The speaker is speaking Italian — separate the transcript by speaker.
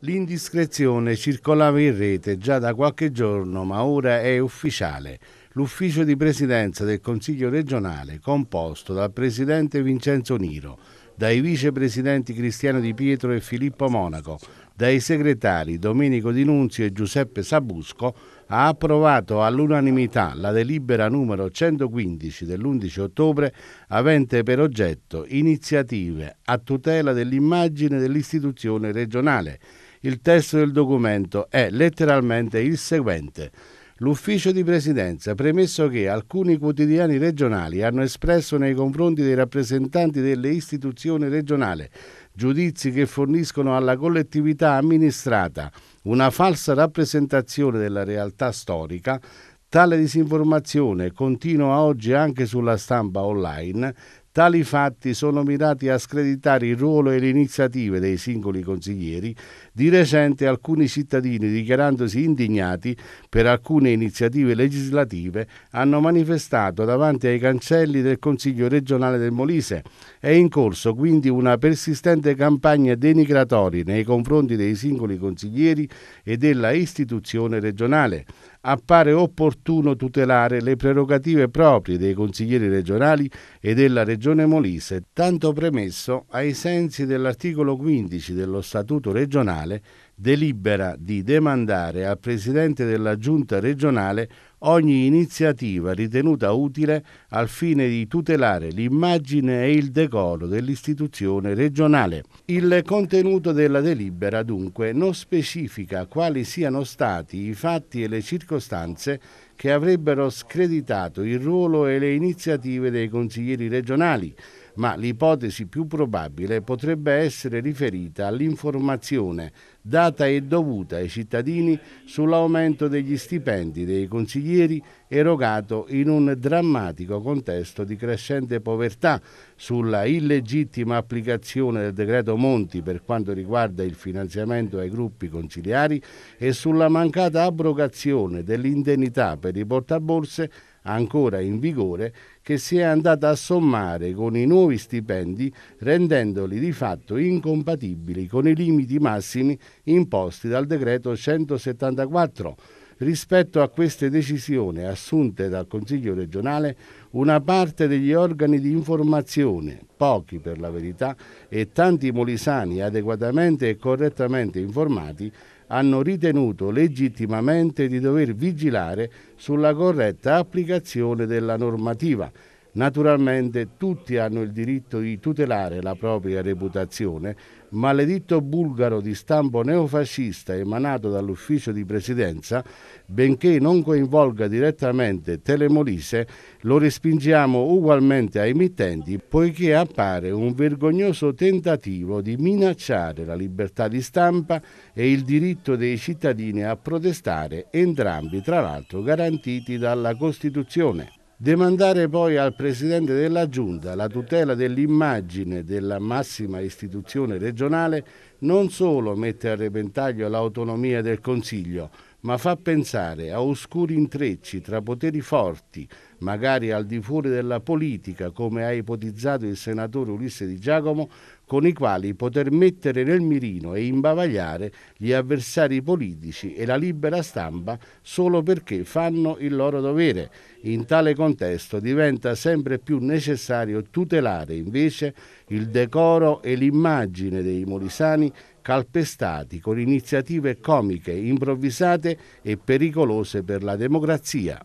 Speaker 1: L'indiscrezione circolava in rete già da qualche giorno, ma ora è ufficiale. L'ufficio di presidenza del Consiglio regionale, composto dal presidente Vincenzo Niro, dai vicepresidenti Cristiano Di Pietro e Filippo Monaco, dai segretari Domenico Di Nunzio e Giuseppe Sabusco, ha approvato all'unanimità la delibera numero 115 dell'11 ottobre avente per oggetto iniziative a tutela dell'immagine dell'istituzione regionale il testo del documento è letteralmente il seguente. L'ufficio di presidenza, premesso che alcuni quotidiani regionali hanno espresso nei confronti dei rappresentanti delle istituzioni regionali giudizi che forniscono alla collettività amministrata una falsa rappresentazione della realtà storica, tale disinformazione continua oggi anche sulla stampa online, Tali fatti sono mirati a screditare il ruolo e le iniziative dei singoli consiglieri. Di recente alcuni cittadini, dichiarandosi indignati per alcune iniziative legislative, hanno manifestato davanti ai cancelli del Consiglio regionale del Molise. È in corso quindi una persistente campagna denigratoria nei confronti dei singoli consiglieri e della istituzione regionale appare opportuno tutelare le prerogative proprie dei consiglieri regionali e della Regione Molise, tanto premesso ai sensi dell'articolo 15 dello Statuto regionale delibera di demandare al Presidente della Giunta regionale ogni iniziativa ritenuta utile al fine di tutelare l'immagine e il decoro dell'istituzione regionale. Il contenuto della delibera dunque non specifica quali siano stati i fatti e le circostanze che avrebbero screditato il ruolo e le iniziative dei consiglieri regionali ma l'ipotesi più probabile potrebbe essere riferita all'informazione data e dovuta ai cittadini sull'aumento degli stipendi dei consiglieri erogato in un drammatico contesto di crescente povertà, sulla illegittima applicazione del decreto Monti per quanto riguarda il finanziamento ai gruppi conciliari e sulla mancata abrogazione dell'indennità per i portaborse ancora in vigore che si è andata a sommare con i nuovi stipendi rendendoli di fatto incompatibili con i limiti massimi imposti dal decreto 174 Rispetto a queste decisioni assunte dal Consiglio regionale, una parte degli organi di informazione, pochi per la verità, e tanti molisani adeguatamente e correttamente informati, hanno ritenuto legittimamente di dover vigilare sulla corretta applicazione della normativa Naturalmente tutti hanno il diritto di tutelare la propria reputazione, ma l'editto bulgaro di stampo neofascista emanato dall'ufficio di presidenza, benché non coinvolga direttamente Telemolise, lo respingiamo ugualmente ai mittenti poiché appare un vergognoso tentativo di minacciare la libertà di stampa e il diritto dei cittadini a protestare, entrambi tra l'altro garantiti dalla Costituzione. Demandare poi al Presidente della Giunta la tutela dell'immagine della massima istituzione regionale non solo mette a repentaglio l'autonomia del Consiglio, ma fa pensare a oscuri intrecci tra poteri forti, magari al di fuori della politica, come ha ipotizzato il senatore Ulisse Di Giacomo, con i quali poter mettere nel mirino e imbavagliare gli avversari politici e la libera stampa solo perché fanno il loro dovere. In tale contesto diventa sempre più necessario tutelare invece il decoro e l'immagine dei molisani calpestati con iniziative comiche, improvvisate e pericolose per la democrazia.